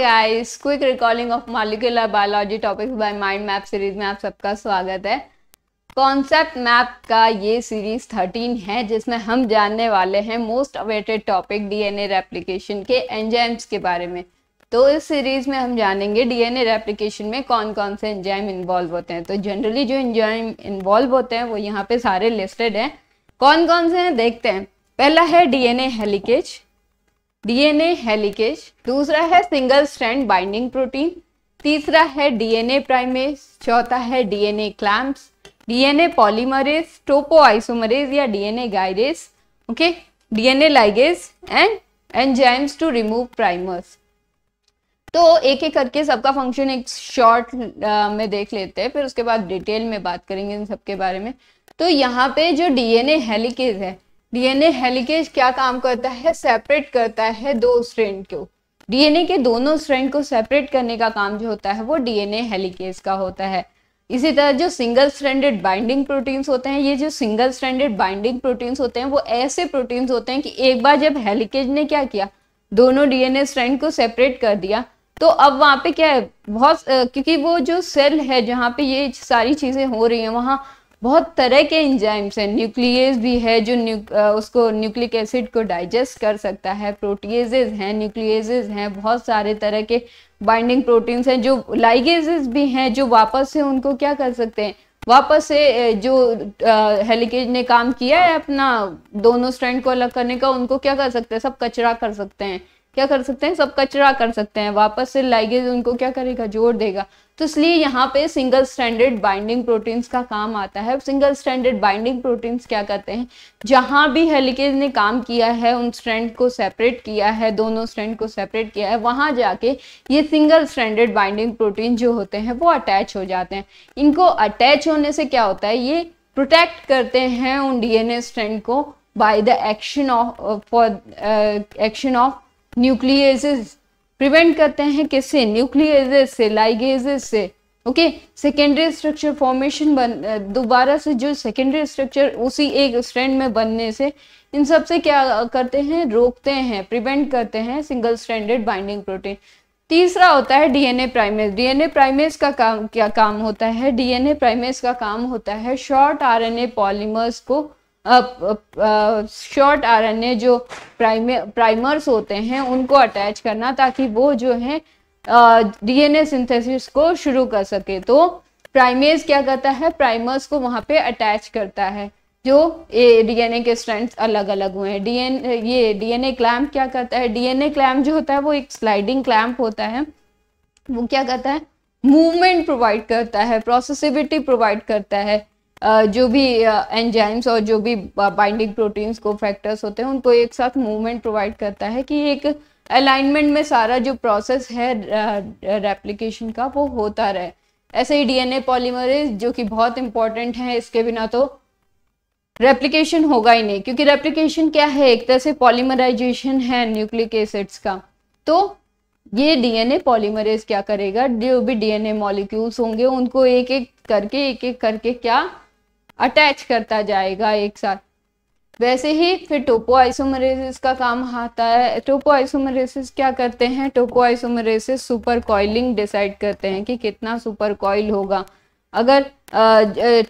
Guys quick recalling of molecular biology topics by mind map series में आप सबका स्वागत है कॉन्सेप्ट मैप का ये सीरीज 13 है जिसमें हम जानने वाले हैं most awaited topic DNA replication के एंजाइम्स के बारे में तो इस सीरीज में हम जानेंगे डीएनए रेप्लिकेशन में कौन कौन से एंजाइम इन्वॉल्व होते हैं तो जनरली जो एंजाइम इन्वॉल्व होते हैं वो यहाँ पे सारे लिस्टेड हैं कौन कौन से हैं देखते हैं पहला है डीएनए हेलिकेज डीएनए हेलिकेज दूसरा है सिंगल स्ट्रैंड बाइंडिंग प्रोटीन तीसरा है डीएनए प्राइमेज चौथा है DNA clamps DNA polymerase topoisomerase या DNA gyrase okay DNA ligase and enzymes to remove primers तो एक एक करके सबका फंक्शन एक शॉर्ट में देख लेते हैं फिर उसके बाद डिटेल में बात करेंगे इन सबके बारे में तो यहाँ पे जो डीएनए हेलिकेज है डीएनए हेलिकेज क्या काम करता है सेपरेट करता है दो स्ट्रेंड को डीएनए के दोनों स्ट्रेंड को सेपरेट करने का काम जो होता है वो डीएनए हेलिकेज का होता है इसी तरह जो सिंगल स्ट्रैंडेड बाइंडिंग प्रोटीन्स होते हैं ये जो सिंगल स्ट्रैंडेड बाइंडिंग प्रोटीन्स होते हैं वो ऐसे प्रोटीन्स होते हैं कि एक बार जब हेलिकेज ने क्या किया दोनों डीएनए स्ट्रैंड को सेपरेट कर दिया तो अब वहाँ पे क्या है बहुत क्योंकि वो जो सेल है जहाँ पे ये सारी चीज़ें हो रही हैं वहाँ बहुत तरह के इंजाइम्स हैं न्यूक्लियस भी है जो न्यू उसको न्यूक्लिक एसिड को डाइजेस्ट कर सकता है प्रोटीजेज हैं न्यूक्लियजेज हैं बहुत सारे तरह के बाइंडिंग प्रोटीन्स हैं जो लाइगेज भी हैं जो वापस से उनको क्या कर सकते हैं वापस से जो हेलिकेज ने काम किया है अपना दोनों स्ट्रैंड को अलग करने का उनको क्या कर सकते हैं सब कचरा कर सकते हैं क्या कर सकते हैं सब कचरा कर सकते हैं वापस से लाइगे तो उनको क्या करेगा जोड़ देगा तो इसलिए यहाँ पे सिंगल स्टैंडर्ड बाइंडिंग प्रोटीन्स का काम आता है सिंगल स्टैंडर्ड बाइंडिंग प्रोटीन्स क्या करते हैं जहाँ भी हेलिकेज ने काम किया है उन स्ट्रैंड को सेपरेट किया है दोनों स्ट्रैंड को सेपरेट किया है वहाँ जाके ये सिंगल स्टैंडर्ड बाइंडिंग प्रोटीन जो होते हैं वो अटैच हो जाते हैं इनको अटैच होने से क्या होता है ये प्रोटेक्ट करते हैं उन डी स्ट्रैंड को by the action of for action of nucleases prevent करते हैं किससे न्यूक्लियजेस से लाइगेजेस से ओके सेकेंडरी स्ट्रक्चर फॉर्मेशन बन दोबारा से जो सेकेंडरी स्ट्रक्चर उसी एक स्ट्रैंड में बनने से इन सब से क्या करते हैं रोकते हैं प्रिवेंट करते हैं सिंगल स्ट्रैंडेड बाइंडिंग प्रोटीन तीसरा होता है डीएनए प्राइमेज डीएनए प्राइमेज का काम क्या काम होता है डीएनए प्राइमेज का काम होता है शॉर्ट आरएनए पॉलीमर्स को शॉर्ट आरएनए जो प्राइमे प्राइमर्स होते हैं उनको अटैच करना ताकि वो जो है डीएनए सिंथेसिस को शुरू कर सके तो प्राइमेज क्या करता है प्राइमर्स को वहां पे अटैच करता है जो ये डीएनए के स्ट्रेंथ अलग अलग हुए हैं डीएन ये डीएनए क्लैम्प क्या करता है डीएनए क्लैम्प जो होता है वो एक स्लाइडिंग क्लैम्प होता है वो क्या करता है मूवमेंट प्रोवाइड करता है प्रोसेसिविटी प्रोवाइड करता है जो भी एंजाइम्स और जो भी बाइंडिंग प्रोटीन्स को फैक्टर्स होते हैं उनको एक साथ मूवमेंट प्रोवाइड करता है कि एक अलाइनमेंट में सारा जो प्रोसेस है रेप्लिकेशन का वो होता रहे ऐसे ही डीएनए पॉलीमरेज जो कि बहुत इंपॉर्टेंट है इसके बिना तो रेप्लिकेशन होगा ही नहीं क्योंकि रेप्लिकेशन क्या है एक तरह से पॉलीमराइजेशन है न्यूक्लिक एसिड्स का तो ये डीएनए पॉलीमरेज क्या करेगा जो भी डीएनए मॉलिक्यूल्स होंगे उनको एक एक करके एक एक करके क्या अटैच करता जाएगा एक साथ वैसे ही फिर टोपो आइसोमरेसिस का काम आता है टोपो आइसोमरेसिस क्या करते हैं आइसोमरेसिस सुपर कॉइलिंग डिसाइड करते हैं कि कितना सुपर कॉइल होगा अगर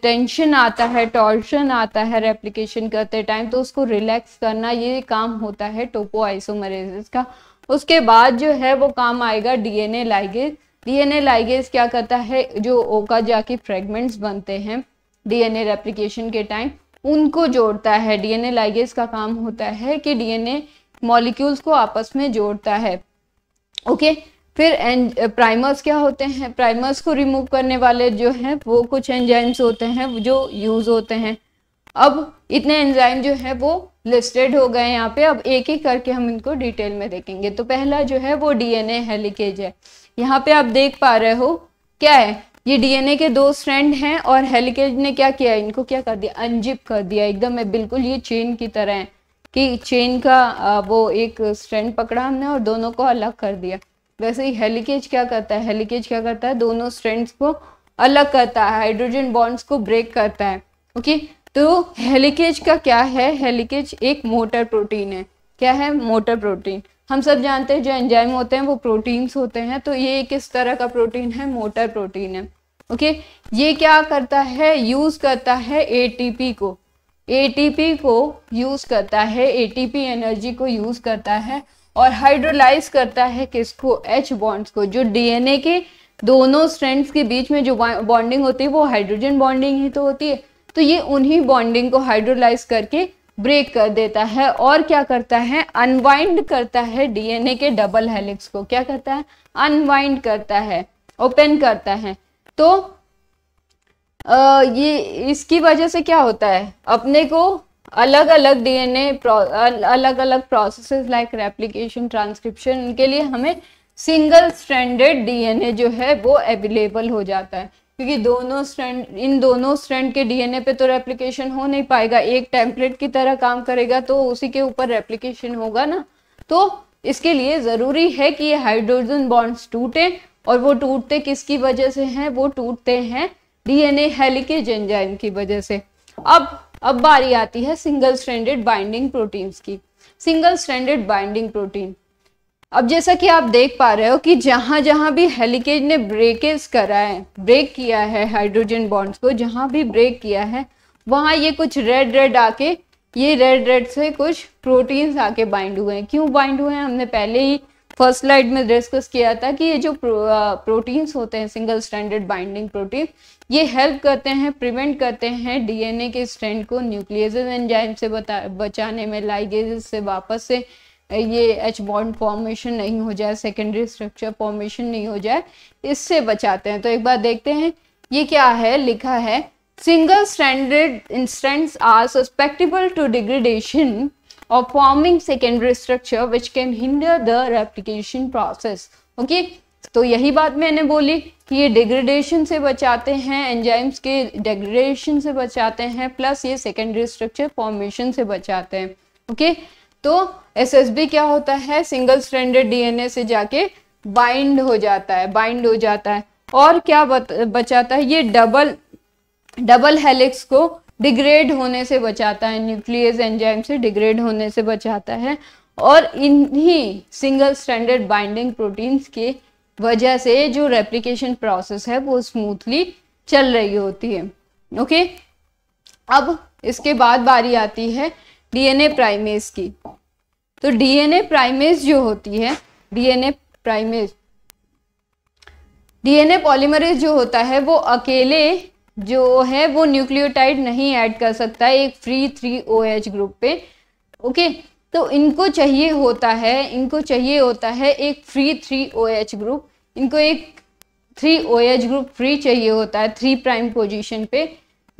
टेंशन आता है टॉर्शन आता है रेप्लिकेशन करते टाइम तो उसको रिलैक्स करना ये काम होता है टोपो आइसोमरेसिस का उसके बाद जो है वो काम आएगा डीएनए लाइगेज डीएनए लाइगेज क्या करता है जो ओका जाके फ्रेगमेंट्स बनते हैं डीएनए रेप्लिकेशन के टाइम उनको जोड़ता है डीएनए लाइगेज का काम होता है कि डीएनए मॉलिक्यूल्स को आपस में जोड़ता है ओके फिर एंज प्राइमर्स क्या होते हैं प्राइमर्स को रिमूव करने वाले जो हैं वो कुछ एंजाइम्स होते हैं जो यूज़ होते हैं अब इतने एंजाइम जो है वो लिस्टेड हो गए यहाँ पे अब एक एक करके हम इनको डिटेल में देखेंगे तो पहला जो है वो डीएनए हेलिकेज है यहाँ पे आप देख पा रहे हो क्या है ये डीएनए के दो स्ट्रैंड हैं और हेलिकेज ने क्या किया इनको क्या कर दिया अनजिप कर दिया एकदम बिल्कुल ये चेन की तरह है कि चेन का वो एक स्ट्रैंड पकड़ा हमने और दोनों को अलग कर दिया वैसे ही हेलिकेज क्या करता है हेलिकेज क्या करता है दोनों स्ट्रैंड्स को अलग करता है हाइड्रोजन बॉन्ड्स को ब्रेक करता है ओके तो हेलिकेज का क्या है हेलिकेज एक मोटर प्रोटीन है क्या है मोटर प्रोटीन हम सब जानते हैं जो एंजाइम होते हैं वो प्रोटीन्स होते हैं तो ये किस तरह का प्रोटीन है मोटर प्रोटीन है ओके okay? ये क्या करता है यूज करता है एटीपी को एटीपी को यूज करता है एटीपी एनर्जी को यूज करता है और हाइड्रोलाइज करता है किसको एच बॉन्ड्स को जो डीएनए के दोनों स्ट्रेंड्स के बीच में जो बॉन्डिंग होती है वो हाइड्रोजन बॉन्डिंग ही तो होती है तो ये उन्हीं बॉन्डिंग को हाइड्रोलाइज करके ब्रेक कर देता है और क्या करता है अनवाइंड करता है डीएनए के डबल हेलिक्स को क्या करता है अनवाइंड करता है ओपन करता है तो आ, ये इसकी वजह से क्या होता है अपने को अलग अलग डीएनए अलग अलग प्रोसेसेस लाइक रेप्लिकेशन ट्रांसक्रिप्शन उनके लिए हमें सिंगल स्टैंडर्ड डीएनए जो है वो अवेलेबल हो जाता है क्योंकि दोनों स्ट्रैंड इन दोनों स्ट्रैंड के डीएनए पे तो रेप्लिकेशन हो नहीं पाएगा एक टेम्पलेट की तरह काम करेगा तो उसी के ऊपर रेप्लिकेशन होगा ना तो इसके लिए ज़रूरी है कि ये हाइड्रोजन बॉन्ड्स टूटे और वो टूटते किसकी वजह से हैं वो टूटते हैं डीएनए हेलिकेज एंजाइम की वजह से अब अब बारी आती है सिंगल स्ट्रैंडेड बाइंडिंग प्रोटीन्स की सिंगल स्ट्रैंडेड बाइंडिंग प्रोटीन अब जैसा कि आप देख पा रहे हो कि जहां जहां भी हेलिकेज ने ब्रेकेज करा है ब्रेक किया है हाइड्रोजन बॉन्ड्स को जहां भी ब्रेक किया है वहां ये कुछ रेड रेड आके ये रेड रेड से कुछ प्रोटीन्स आके बाइंड हुए हैं क्यों बाइंड हुए हैं हमने पहले ही फर्स्ट स्लाइड में डिस्कस किया था कि ये जो प्रो, प्रोटीन्स होते हैं सिंगल स्टैंडर्ड बाइंडिंग प्रोटीन ये हेल्प करते हैं प्रिवेंट करते हैं डीएनए के स्ट्रैंड को न्यूक्लियस एंजाइम से बता बचाने में लाइगेज से वापस से ये एच बॉन्ड फॉर्मेशन नहीं हो जाए सेकेंडरी स्ट्रक्चर फॉर्मेशन नहीं हो जाए इससे बचाते हैं तो एक बार देखते हैं ये क्या है लिखा है single standard instants are susceptible to degradation or forming secondary structure which can hinder the replication process okay तो यही बात मैंने बोली कि ये डिग्रेडेशन से बचाते हैं एंजाइम्स के डिग्रेडेशन से बचाते हैं प्लस ये सेकेंडरी स्ट्रक्चर फॉर्मेशन से बचाते हैं ओके okay? तो एसएसबी क्या होता है सिंगल स्टैंडर्ड डीएनए से जाके बाइंड हो जाता है बाइंड हो जाता है और क्या बचाता है ये डबल डबल हेलिक्स को डिग्रेड होने से बचाता है न्यूक्लियस एंजाइम से डिग्रेड होने से बचाता है और इन्हीं सिंगल स्टैंडर्ड बाइंडिंग प्रोटीन्स के वजह से जो रेप्लिकेशन प्रोसेस है वो स्मूथली चल रही होती है ओके अब इसके बाद बारी आती है डीएनए प्राइमेज की तो डीएनए प्राइमेज जो होती है डीएनए प्राइमेज डीएनए पॉलीमरेज जो होता है वो अकेले जो है वो न्यूक्लियोटाइड नहीं ऐड कर सकता है एक free three O H group पे ओके तो इनको चाहिए होता है इनको चाहिए होता है एक free three O H group इनको एक three O H group free चाहिए होता है थ्री प्राइम पोजिशन पे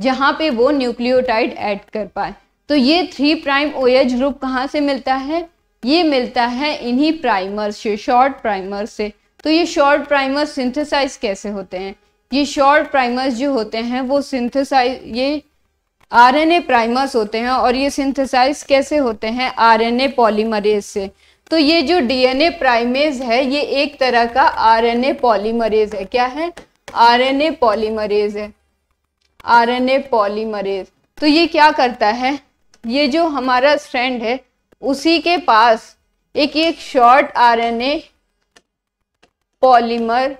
जहाँ पे वो न्यूक्लियोटाइड ऐड कर पाए तो ये three prime O H group कहाँ से मिलता है ये मिलता है इन्हीं प्राइमर से शॉर्ट प्राइमर से तो ये शॉर्ट प्राइमर सिंथेसाइज कैसे होते हैं ये शॉर्ट प्राइमर्स जो होते हैं वो सिंथेसाइज ये आरएनए प्राइमर्स होते हैं और ये सिंथेसाइज कैसे होते हैं आरएनए पॉलीमरेज से तो ये जो डीएनए प्राइमेज है ये एक तरह का आरएनए पॉलीमरेज है क्या है आरएनए पॉलीमरेज है आरएनए पॉलीमरेज तो ये क्या करता है ये जो हमारा स्ट्रैंड है उसी के पास एक एक शॉर्ट आरएनए पॉलीमर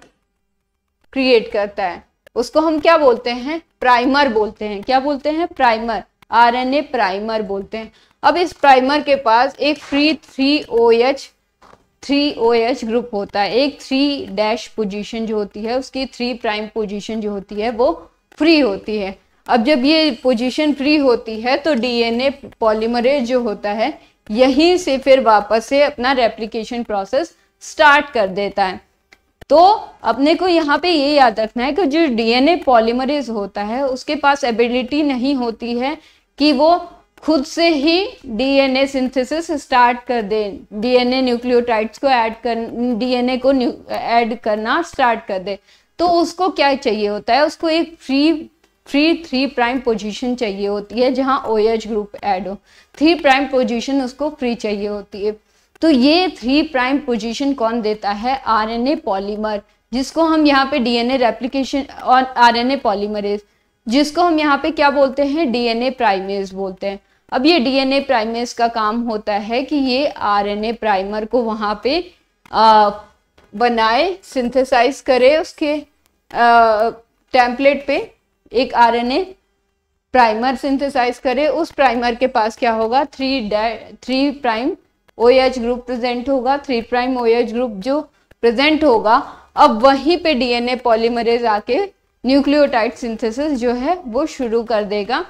क्रिएट करता है उसको हम क्या बोलते हैं प्राइमर बोलते हैं क्या बोलते हैं प्राइमर आरएनए प्राइमर बोलते हैं अब इस प्राइमर के पास एक free three O H three O H group होता है एक थ्री डैश पोजीशन जो होती है उसकी थ्री प्राइम पोजीशन जो होती है वो फ्री होती है अब जब ये पोजीशन फ्री होती है तो डीएनए पॉलीमरेज जो होता है यहीं से फिर वापस से अपना रेप्लीकेशन प्रोसेस स्टार्ट कर देता है तो अपने को यहाँ पे ये याद रखना है कि जो डीएनए पॉलीमरेज होता है उसके पास एबिलिटी नहीं होती है कि वो खुद से ही डीएनए सिंथेसिस स्टार्ट कर दें डीएनए न्यूक्लियोटाइड्स को ऐड कर डीएनए को ऐड करना स्टार्ट कर दे तो उसको क्या चाहिए होता है उसको एक free free three prime position चाहिए होती है जहाँ ओ ग्रुप ऐड हो थ्री प्राइम पोजीशन उसको फ्री चाहिए होती है तो ये थ्री प्राइम पोजीशन कौन देता है आरएनए पॉलीमर जिसको हम यहाँ पे डीएनए रेप्लिकेशन और आरएनए पॉलीमरेज जिसको हम यहाँ पे क्या बोलते हैं डीएनए प्राइमेज बोलते हैं अब ये डीएनए प्राइमेज का काम होता है कि ये आरएनए प्राइमर को वहाँ पे आ, बनाए सिंथेसाइज करे उसके टेम्पलेट पे एक आरएनए प्राइमर सिंथेसाइज करे उस प्राइमर के पास क्या होगा three day three prime O H group present होगा three prime O H group जो प्रेजेंट होगा अब वहीं पे डीएनए पॉलीमरेज आके न्यूक्लियोटाइड सिंथेसिस जो है वो शुरू कर देगा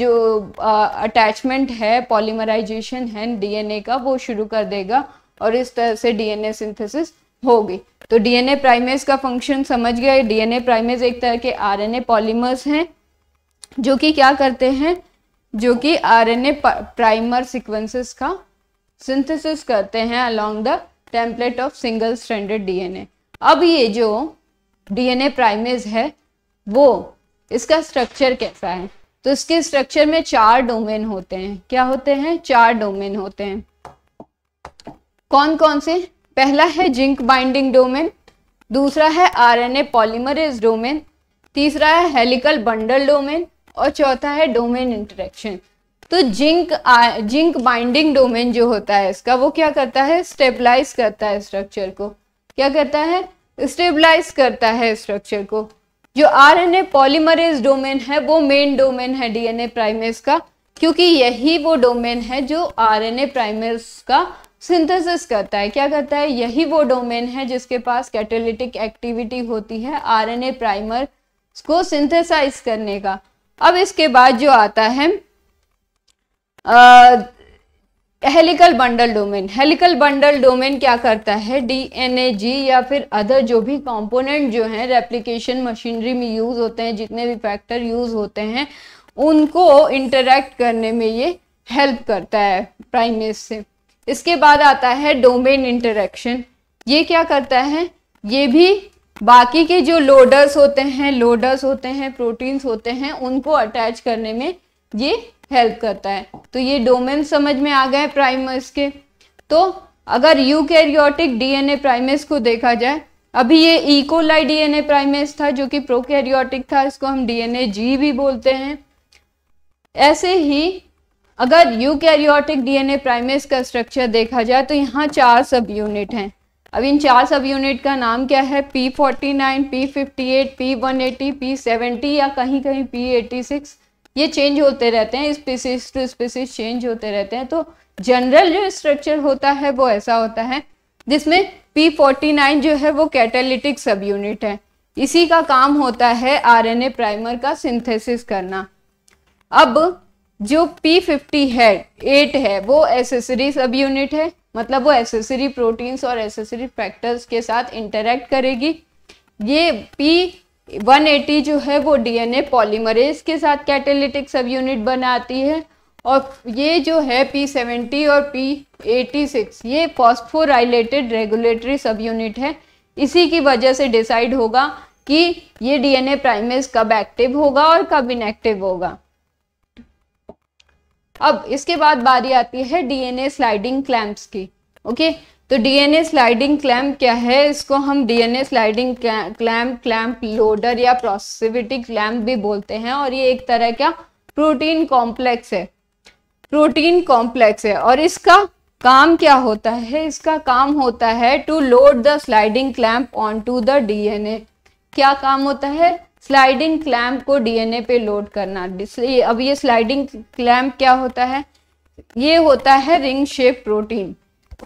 जो अटैचमेंट है पॉलीमराइजेशन है डीएनए का वो शुरू कर देगा और इस तरह से डीएनए सिंथेसिस होगी तो डीएनए प्राइमेज का फंक्शन समझ गया डीएनए प्राइमेज एक तरह के आरएनए पॉलीमर्स हैं जो कि क्या करते हैं जो कि आरएनए प्राइमर सीक्वेंसेस का सिंथेसिस करते हैं along the template of single standard DNA अब ये जो डीएनए प्राइमेज है वो इसका स्ट्रक्चर कैसा है तो इसके स्ट्रक्चर में चार डोमेन होते हैं क्या होते हैं चार डोमेन होते हैं कौन कौन से पहला है जिंक बाइंडिंग डोमेन दूसरा है आरएनए पॉलीमरेज डोमेन तीसरा है हेलिकल बंडल डोमेन और चौथा है डोमेन इंटरेक्शन तो जिंक जिंक बाइंडिंग डोमेन जो होता है इसका वो क्या करता है स्टेबलाइज करता है स्ट्रक्चर को क्या करता है स्टेबलाइज करता है स्ट्रक्चर को जो आरएनए पॉलीमरेज डोमेन है वो मेन डोमेन है डीएनए प्राइमेस का क्योंकि यही वो डोमेन है जो आरएनए प्राइमेस का सिंथेसिस करता है क्या करता है यही वो डोमेन है जिसके पास कैटेलिटिक एक्टिविटी होती है आरएनए प्राइमर को सिंथेसाइज करने का अब इसके बाद जो आता है helical bundle domain helical bundle domain क्या करता है डीएनए जी या फिर अदर जो भी कंपोनेंट जो है रेप्लीकेशन मशीनरी में यूज़ होते हैं जितने भी फैक्टर यूज़ होते हैं उनको इंटरेक्ट करने में ये हेल्प करता है प्राइमेस से इसके बाद आता है डोमेन इंटरेक्शन ये क्या करता है ये भी बाकी के जो लोडर्स होते हैं लोडर्स होते हैं प्रोटीन्स होते हैं उनको अटैच करने में ये हेल्प करता है तो ये डोमेन समझ में आ गए प्राइमर्स के तो अगर यूकैरियोटिक डीएनए प्राइमेस को देखा जाए अभी ये इकोलाई डीएनए प्राइमेस था जो कि प्रोकैरियोटिक था इसको हम डीएनए जी भी बोलते हैं ऐसे ही अगर यूकैरियोटिक डीएनए प्राइमेस का स्ट्रक्चर देखा जाए तो यहाँ चार सब यूनिट हैं अब इन चार सब यूनिट का नाम क्या है P P P forty nine fifty eight one eighty P seventy या कहीं कहीं पी एटी सिक्स ये चेंज होते रहते हैं स्पीसीज टू स्पीसीज चेंज होते रहते हैं तो जनरल जो स्ट्रक्चर होता है वो ऐसा होता है जिसमें P49 जो है वो कैटेलिटिक सब यूनिट है इसी का काम होता है आरएनए प्राइमर का सिंथेसिस करना अब जो P50 है एट है वो एसेसरी सब यूनिट है मतलब वो एसेसरी प्रोटीन्स और एसेसरी फैक्टर्स के साथ इंटरेक्ट करेगी ये पी 180 जो है वो डीएनए पॉलीमरेज के साथ कैटेलिटिक सब यूनिट बनाती है और ये जो है पी सेवेंटी और पी एटी सिक्स ये फॉस्फोराइलेटेड रेगुलेटरी सब यूनिट है इसी की वजह से डिसाइड होगा कि ये डीएनए प्राइमेज कब एक्टिव होगा और कब इनएक्टिव होगा अब इसके बाद बारी आती है डीएनए स्लाइडिंग क्लैंप्स की ओके तो डीएनए स्लाइडिंग क्लैम्प क्या है इसको हम DNA sliding clamp clamp loader या प्रोसिविटी क्लैम्प भी बोलते हैं और ये एक तरह का प्रोटीन कॉम्प्लेक्स है प्रोटीन कॉम्प्लेक्स है और इसका काम क्या होता है इसका काम होता है to load the sliding clamp on to the DNA क्या काम होता है स्लाइडिंग क्लैम्प को डीएनए पे लोड करना अब ये स्लाइडिंग क्लैम्प क्या होता है ये होता है ring shape protein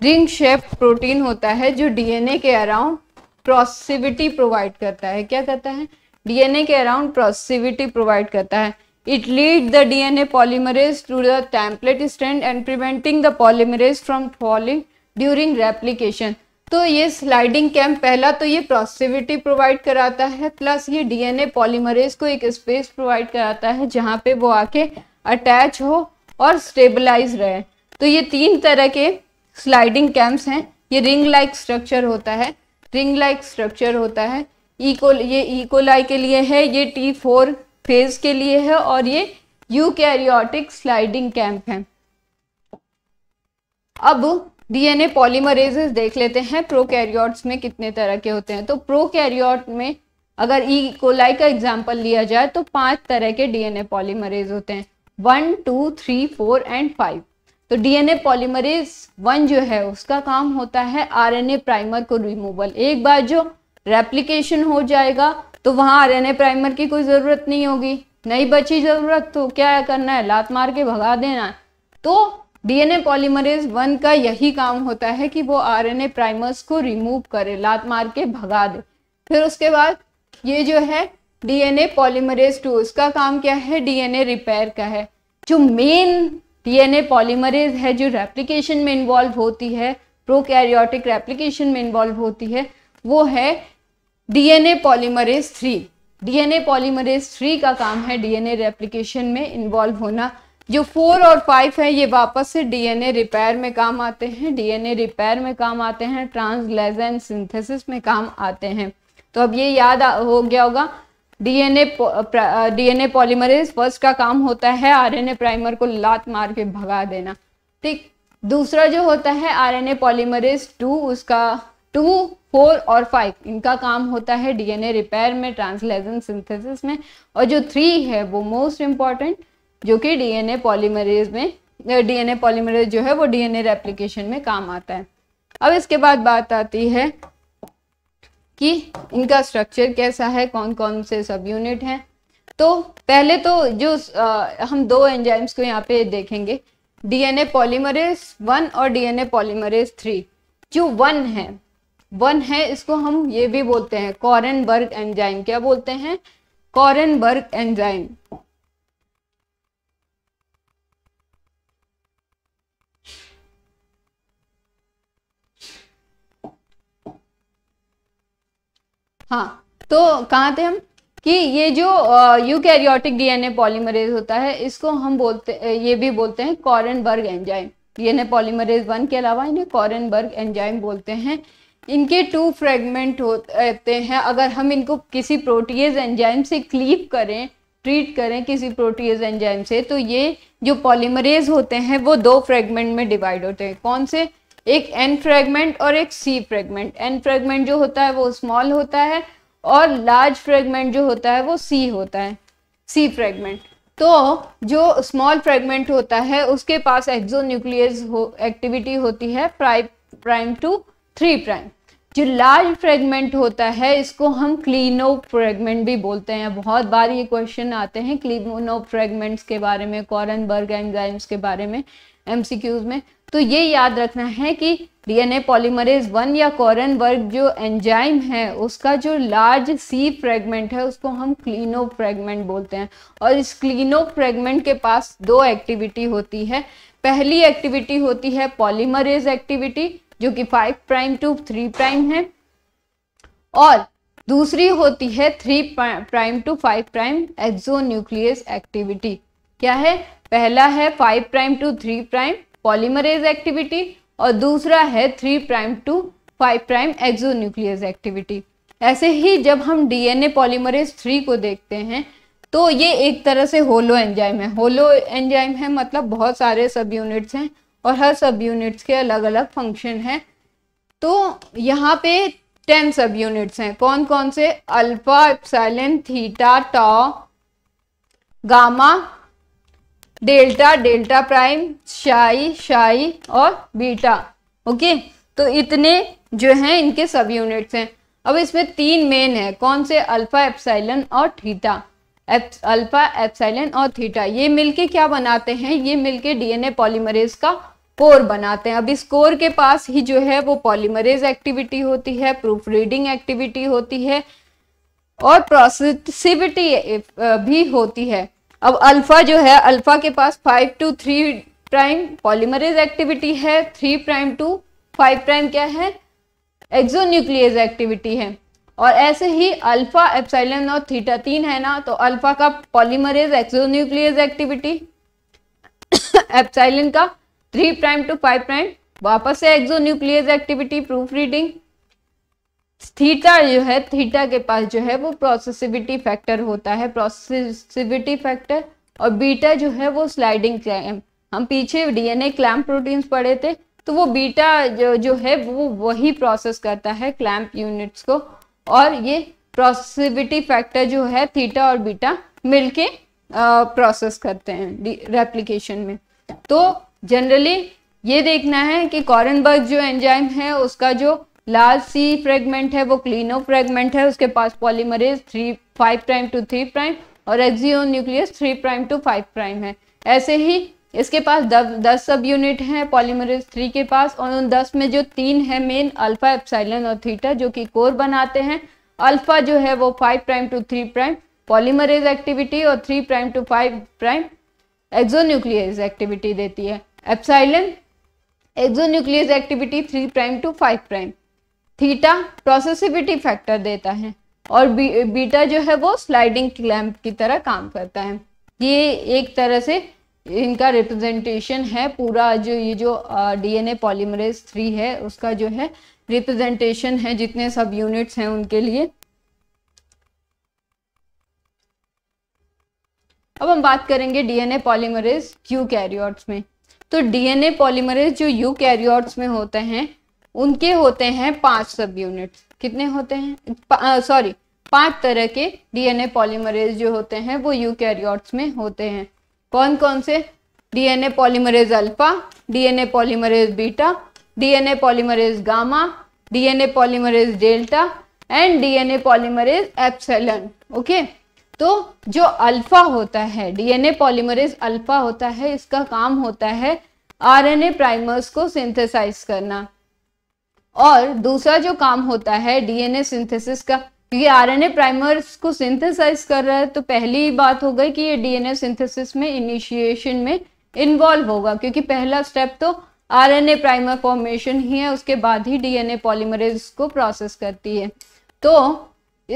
ring shape protein होता है जो डीएनए के अराउंड प्रोसिविटी प्रोवाइड करता है क्या करता है डीएनए के अराउंड प्रोसिविटी प्रोवाइड करता है the D N A polymerase to the template stand and preventing the polymerase from falling during replication तो ये स्लाइडिंग कैम्प पहला तो ये प्रोसिविटी प्रोवाइड कराता है प्लस ये डीएनए पॉलीमरेज को एक स्पेस प्रोवाइड कराता है जहाँ पे वो आके अटैच हो और स्टेबलाइज रहे तो ये तीन तरह के स्लाइडिंग कैम्स हैं ये रिंग लाइक स्ट्रक्चर होता है रिंग लाइक स्ट्रक्चर होता है इको ये इकोलाई के लिए है ये टी फोर फेज के लिए है और ये यू कैरियोटिक स्लाइडिंग कैम्प है अब डीएनए पॉलीमरेजेस देख लेते हैं प्रोकैरियोट्स में कितने तरह के होते हैं तो प्रोकैरियोट में अगर इकोलाई का एग्जाम्पल लिया जाए तो पांच तरह के डीएनए पॉलीमरेज होते हैं one two three four and five तो डीएनए पॉलीमरेज वन जो है उसका काम होता है आरएनए प्राइमर को रिमूवल एक बार जो रेप्लिकेशन हो जाएगा तो वहां आरएनए प्राइमर की कोई ज़रूरत नहीं होगी नहीं बची ज़रूरत तो क्या करना है लात मार के भगा देना है तो डीएनए पॉलीमरेज वन का यही काम होता है कि वो आरएनए प्राइमर्स को रिमूव करे लात मार के भगा दे फिर उसके बाद ये जो है डीएनए पॉलीमरेज टू इसका काम क्या है डीएनए रिपेयर का है जो मेन डीएनए पॉलीमरेज है जो रेप्लिकेशन में इन्वॉल्व होती है प्रोकैरियोटिक रेप्लिकेशन में इन्वॉल्व होती है वो है DNA polymerase three DNA polymerase three का काम है डीएनए रेप्लिकेशन में इन्वॉल्व होना जो फोर और फाइव है ये वापस से डीएनए रिपेयर में काम आते हैं डीएनए रिपेयर में काम आते हैं ट्रांसलेजन सिंथेसिस में काम आते हैं तो अब ये याद हो गया होगा डीएनए डीएनए पॉलीमरेज फर्स्ट का काम होता है आरएनए प्राइमर को लात मार के भगा देना ठीक दूसरा जो होता है आरएनए पॉलीमरेज टू उसका टू फोर और फाइव इनका काम होता है डीएनए रिपेयर में ट्रांसलेजन सिंथेसिस में और जो थ्री है वो मोस्ट इम्पॉर्टेंट जो कि डीएनए पॉलीमरेज में डीएनए पॉलीमरेज जो है वो डीएनए रेप्लिकेशन में काम आता है अब इसके बाद बात आती है कि इनका स्ट्रक्चर कैसा है कौन कौन से सब यूनिट हैं तो पहले तो जो आ, हम दो एंजाइम्स को यहाँ पे देखेंगे डीएनए पॉलीमरेज वन और डीएनए पॉलीमरेज थ्री जो वन है वन है इसको हम ये भी बोलते हैं कॉरनबर्ग एंजाइम क्या बोलते हैं कॉरनबर्ग एंजाइम हाँ तो कहाँ थे हम कि ये जो यूकैरियोटिक डीएनए पॉलीमरेज होता है इसको हम बोलते ये भी बोलते हैं Kornberg enzyme DNA polymerase one के अलावा इन्हें कॉरनबर्ग एंजाइम बोलते हैं इनके टू फ्रेगमेंट होते हैं अगर हम इनको किसी प्रोटीज एंजाइम से क्लीव करें ट्रीट करें किसी प्रोटीज एंजाइम से तो ये जो पॉलीमरेज होते हैं वो दो फ्रेगमेंट में डिवाइड होते हैं कौन से एक एन फ्रेगमेंट और एक सी फ्रेगमेंट एन फ्रेगमेंट जो होता है वो स्मॉल होता है और लार्ज फ्रेगमेंट जो होता है वो सी होता है सी फ्रेगमेंट तो जो स्मॉल फ्रेगमेंट होता है उसके पास एक्जो न्यूक्लियस हो, एक्टिविटी होती है prime prime to three prime जो लार्ज फ्रेगमेंट होता है इसको हम क्लीनो फ्रेगमेंट भी बोलते हैं बहुत बार ये क्वेश्चन आते हैं क्लीनो फ्रेगमेंट्स के बारे में बर्ग एंड के बारे में एम में तो ये याद रखना है कि डीएनए पॉलीमरेज वन या कॉरन वर्ग जो एंजाइम है उसका जो लार्ज सी फ्रेगमेंट है उसको हम क्लीनो फ्रेगमेंट बोलते हैं और इस क्लीनो फ्रेगमेंट के पास दो एक्टिविटी होती है पहली एक्टिविटी होती है पॉलीमरेज एक्टिविटी जो कि five prime to three prime है और दूसरी होती है three prime to five prime exonuclease activity क्या है पहला है five prime to three prime polymerase activity और दूसरा है three prime to five prime exonuclease activity ऐसे ही जब हम डीएनए पॉलीमरेज थ्री को देखते हैं तो ये एक तरह से होलो एंजाइम है होलो एंजाइम है मतलब बहुत सारे सब यूनिट्स हैं और हर सब यूनिट्स के अलग अलग फंक्शन हैं तो यहाँ पे टेन सब यूनिट्स हैं कौन कौन से alpha epsilon theta tau gamma delta delta prime psi psi और बीटा ओके तो इतने जो हैं इनके सब यूनिट्स हैं अब इसमें तीन मेन है कौन से अल्फा एप्साइलन और थीटा अल्फा एप्साइलन और थीटा ये मिलके क्या बनाते हैं ये मिलके डीएनए पॉलीमरेज का कोर बनाते हैं अब इस कोर के पास ही जो है वो पॉलीमरेज एक्टिविटी होती है प्रूफ रीडिंग एक्टिविटी होती है और प्रोसेसिविटी भी होती है अब अल्फा जो है अल्फा के पास five to three prime polymerase activity है three prime to five prime क्या है एक्सोन्यूक्लियस एक्टिविटी है और ऐसे ही अल्फा एप्साइलन और थीटा तीन है ना तो अल्फा का पॉलीमरेज एक्सोन्यूक्लियस एक्टिविटी एप्साइलन का three prime to five prime वापस से exonuclease activity proof reading theta जो है थीटा के पास जो है वो प्रोसेसिविटी फैक्टर होता है प्रोसेसिविटी फैक्टर और बीटा जो है वो स्लाइडिंग क्लैम हम पीछे डीएनए क्लैम प्रोटीन्स पढ़े थे तो वो बीटा जो जो है वो वही प्रोसेस करता है क्लैम्प यूनिट्स को और ये प्रोसेसिविटी फैक्टर जो है थीटा और बीटा मिलके प्रोसेस करते हैं रेप्लिकेशन में तो जनरली ये देखना है कि कॉरनबर्ग जो एंजाइम है उसका जो लार्ज सी फ्रेगमेंट है वो क्लीनो फ्रेगमेंट है उसके पास polymerase three five prime to three prime और exonuclease three prime to five prime है ऐसे ही इसके पास दस सब यूनिट हैं पॉलीमरेज थ्री के पास और उन दस में जो तीन है मेन अल्फा एप्साइलन और थीटा जो कि कोर बनाते हैं अल्फा जो है वो five prime to three prime polymerase activity और three prime to five prime exonuclease activity देती है epsilon exonuclease activity three prime to five prime theta processivity factor देता है और बी, बीटा जो है वो स्लाइडिंग क्लैम्प की तरह काम करता है ये एक तरह से इनका रिप्रेजेंटेशन है पूरा जो ये जो डीएनए पॉलीमरेज थ्री है उसका जो है रिप्रेजेंटेशन है जितने सब यूनिट्स हैं उनके लिए अब हम बात करेंगे डीएनए पॉलीमरेज यू कैरियोट्स में तो डीएनए पॉलीमरेज जो यू कैरियोट्स में होते हैं उनके होते हैं पांच सब यूनिट कितने होते हैं सॉरी पांच तरह के डीएनए पॉलीमरेज जो होते हैं वो यूकैरियोट्स में होते हैं कौन कौन से DNA polymerase alpha DNA polymerase beta DNA polymerase gamma DNA polymerase delta and DNA polymerase epsilon okay तो जो अल्फा होता है डीएनए पॉलीमरेज अल्फा होता है इसका काम होता है आरएनए प्राइमर्स को सिंथेसाइज करना और दूसरा जो काम होता है डीएनए सिंथेसिस का क्योंकि आरएनए प्राइमर्स को सिंथेसाइज कर रहा है तो पहली बात हो गई कि ये डीएनए सिंथेसिस में इनिशिएशन में इन्वॉल्व होगा क्योंकि पहला स्टेप तो आरएनए प्राइमर फॉर्मेशन ही है उसके बाद ही डीएनए पॉलीमरेज को प्रोसेस करती है तो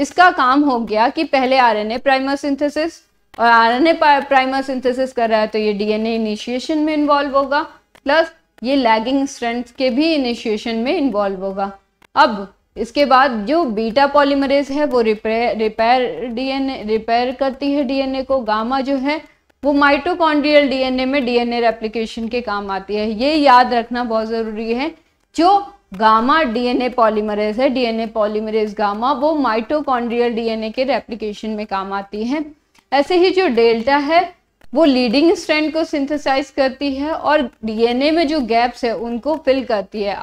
इसका काम हो गया कि पहले आरएनए प्राइमर सिंथेसिस और आरएनए प्राइमर सिंथेसिस कर रहा है तो ये डीएनए इनिशिएशन में इन्वॉल्व होगा प्लस ये लैगिंग स्ट्रेंथ के भी इनिशिएशन में इन्वॉल्व होगा अब इसके बाद जो बीटा पॉलीमरेज है वो रिपेयर रिपेयर डीएनए रिपेयर करती है डीएनए को गामा जो है वो माइटोकॉन्ड्रियल डीएनए में डीएनए रेप्लिकेशन के काम आती है ये याद रखना बहुत ज़रूरी है जो गामा डीएनए पॉलीमरेज है डीएनए पॉलीमरेज गामा वो माइटोकॉन्ड्रियल डीएनए के रेप्लिकेशन में काम आती है ऐसे ही जो डेल्टा है वो लीडिंग स्ट्रैंड को सिंथेसाइज करती है और डीएनए में जो गैप्स है उनको फिल करती है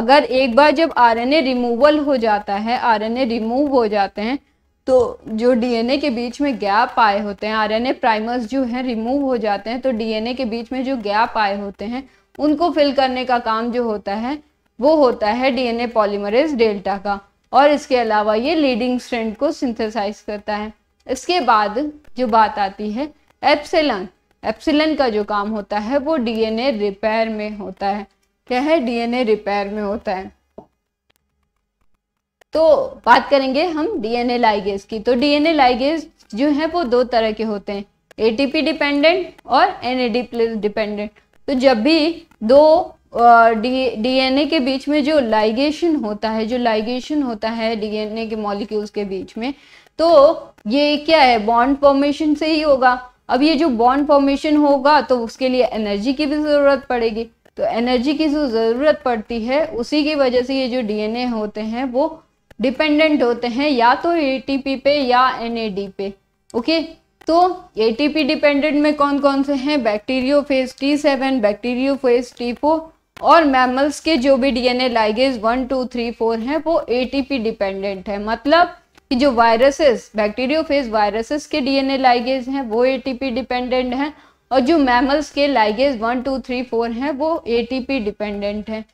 अगर एक बार जब आरएनए रिमूवल हो जाता है आरएनए रिमूव हो जाते हैं तो जो डीएनए के बीच में गैप आए होते हैं आरएनए प्राइमर्स जो हैं रिमूव हो जाते हैं तो डीएनए के बीच में जो गैप आए होते हैं उनको फिल करने का काम जो होता है वो होता है डीएनए पॉलीमरेज डेल्टा का और इसके अलावा ये लीडिंग स्ट्रैंड को सिंथेसाइज करता है इसके बाद जो बात आती है एप्सिलन एप्सिलन का जो काम होता है वो डीएनए रिपेयर में होता है क्या है डीएनए रिपेयर में होता है तो बात करेंगे हम डीएनए लाइगेज की तो डीएनए लाइगेज जो है वो दो तरह के होते हैं एटीपी डिपेंडेंट और एनएडी डिपेंडेंट तो जब भी दो डीएनए के बीच में जो लाइगेशन होता है जो लाइगेशन होता है डीएनए के मॉलिक्यूल्स के बीच में तो ये क्या है बॉन्ड फॉर्मेशन से ही होगा अब ये जो बॉन्ड फॉर्मेशन होगा तो उसके लिए एनर्जी की भी ज़रूरत पड़ेगी तो एनर्जी की जो ज़रूरत पड़ती है उसी की वजह से ये जो डीएनए होते हैं वो डिपेंडेंट होते हैं या तो एटीपी पे या एनएडी पे ओके तो एटीपी डिपेंडेंट में कौन कौन से हैं bacteriophage T seven bacteriophage T four और मैमल्स के जो भी DNA ligase one two three four हैं वो एटीपी डिपेंडेंट है मतलब कि जो वायरसेस बैक्टीरियोफेज वायरसेस के डीएनए लाइगेज हैं वो एटीपी डिपेंडेंट हैं और जो मैमल्स के ligase one two three four हैं वो एटीपी डिपेंडेंट हैं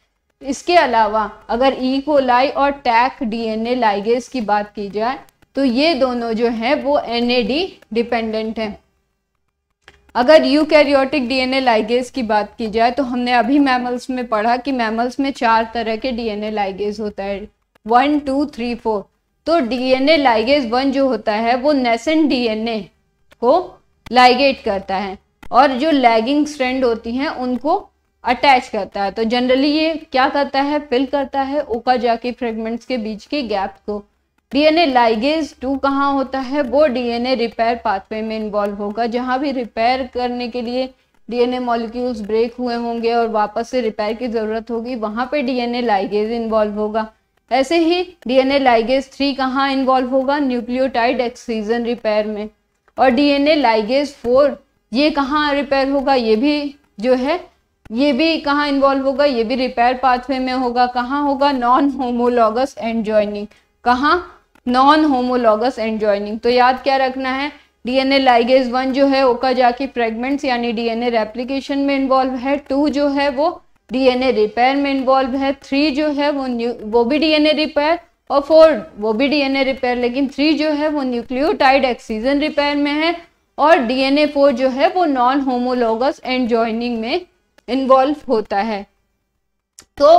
इसके अलावा अगर ई e. कोलाई और टैक डीएनए लाइगेज की बात की जाए तो ये दोनों जो है वो एनएडी डिपेंडेंट हैं अगर यूकैरियोटिक डीएनए लाइगेज की बात की जाए तो हमने अभी मैमल्स में पढ़ा कि मैमल्स में चार तरह के डीएनए लाइगेज होता है वन टू थ्री फोर तो डीएनए लाइगेज वन जो होता है वो नेसेंट डीएनए को लाइगेट करता है और जो लैगिंग स्ट्रेंड होती हैं उनको अटैच करता है तो जनरली ये क्या करता है फिल करता है ऊपर जाके फ्रेगमेंट्स के बीच के गैप को डीएनए लाइगेज टू कहाँ होता है वो डीएनए रिपेयर पाथवे में इन्वॉल्व होगा जहाँ भी रिपेयर करने के लिए डीएनए मॉलिक्यूल्स ब्रेक हुए होंगे और वापस से रिपेयर की ज़रूरत होगी वहाँ पे डीएनए लाइगेज इन्वॉल्व होगा ऐसे ही डीएनए लाइगेज थ्री कहाँ इन्वॉल्व होगा न्यूक्लियोटाइड एक्सीजन रिपेयर में और डीएनए लाइगेज फोर ये कहाँ रिपेयर होगा ये भी जो है ये भी कहाँ इन्वॉल्व होगा ये भी रिपेयर पाथवे में होगा कहाँ होगा नॉन होमोलॉगस एंड ज्वाइनिंग कहाँ नॉन होमोलॉगस एंड ज्वाइनिंग तो याद क्या रखना है डीएनए लाइगेज वन जो है ओका जाके फ्रेगमेंट्स यानी डीएनए रेप्लीकेशन में इन्वॉल्व है टू जो है वो डीएनए रिपेयर में इन्वॉल्व है थ्री जो है वो न्यू वो भी डीएनए रिपेयर और फोर वो भी डीएनए रिपेयर लेकिन थ्री जो है वो न्यूक्लियोटाइड एक्सीजन रिपेयर में है और डीएनए फोर जो है वो नॉन होमोलोगस एंड ज्वाइनिंग में इन्वॉल्व होता है तो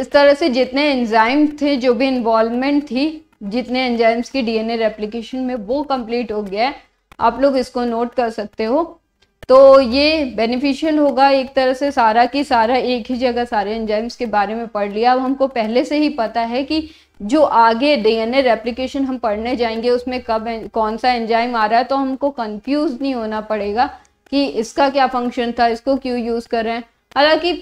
इस तरह से जितने एंजाइम थे जो भी इन्वॉल्वमेंट थी जितने एंजाइम्स की डीएनए रेप्लीकेशन में वो कंप्लीट हो गया है आप लोग इसको नोट कर सकते हो तो ये बेनिफिशियल होगा एक तरह से सारा की सारा एक ही जगह सारे एंजाइम्स के बारे में पढ़ लिया अब हमको पहले से ही पता है कि जो आगे डीएनए रेप्लिकेशन हम पढ़ने जाएंगे उसमें कब कौन सा एंजाइम आ रहा है तो हमको कंफ्यूज नहीं होना पड़ेगा कि इसका क्या फंक्शन था इसको क्यों यूज़ कर रहे हैं हालांकि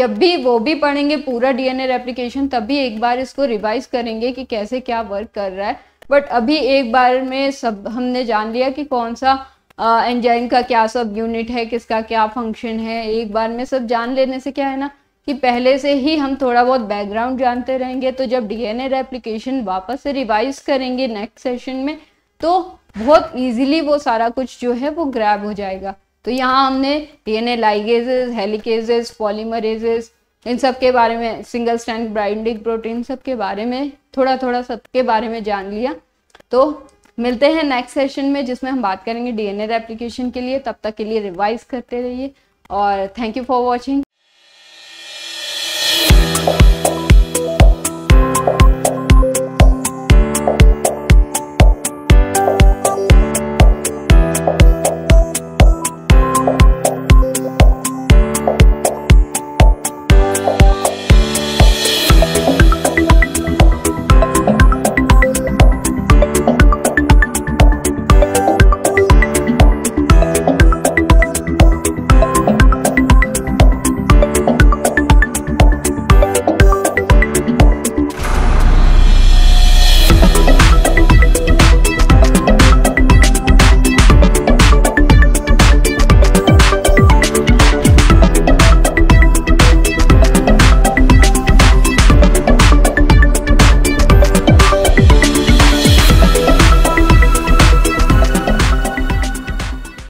जब भी वो भी पढ़ेंगे पूरा डीएनए रेप्लिकेशन तभी एक बार इसको रिवाइज करेंगे कि कैसे क्या वर्क कर रहा है बट अभी एक बार में सब हमने जान लिया कि कौन सा एंजाइम का क्या सब यूनिट है किसका क्या फंक्शन है एक बार में सब जान लेने से क्या है ना कि पहले से ही हम थोड़ा बहुत बैकग्राउंड जानते रहेंगे तो जब डीएनए रेप्लिकेशन वापस से रिवाइज करेंगे नेक्स्ट सेशन में तो बहुत इजीली वो सारा कुछ जो है वो ग्रैब हो जाएगा तो यहाँ हमने डीएनए लाइगेजेस हेलिकेजेस पॉलीमरेजेस इन सब के बारे में सिंगल स्टैंड ब्राइंडिंग प्रोटीन सब के बारे में थोड़ा थोड़ा सब के बारे में जान लिया तो मिलते हैं नेक्स्ट सेशन में जिसमें हम बात करेंगे डीएनए रेप्लिकेशन के लिए तब तक के लिए रिवाइज करते रहिए और थैंक यू फॉर वॉचिंग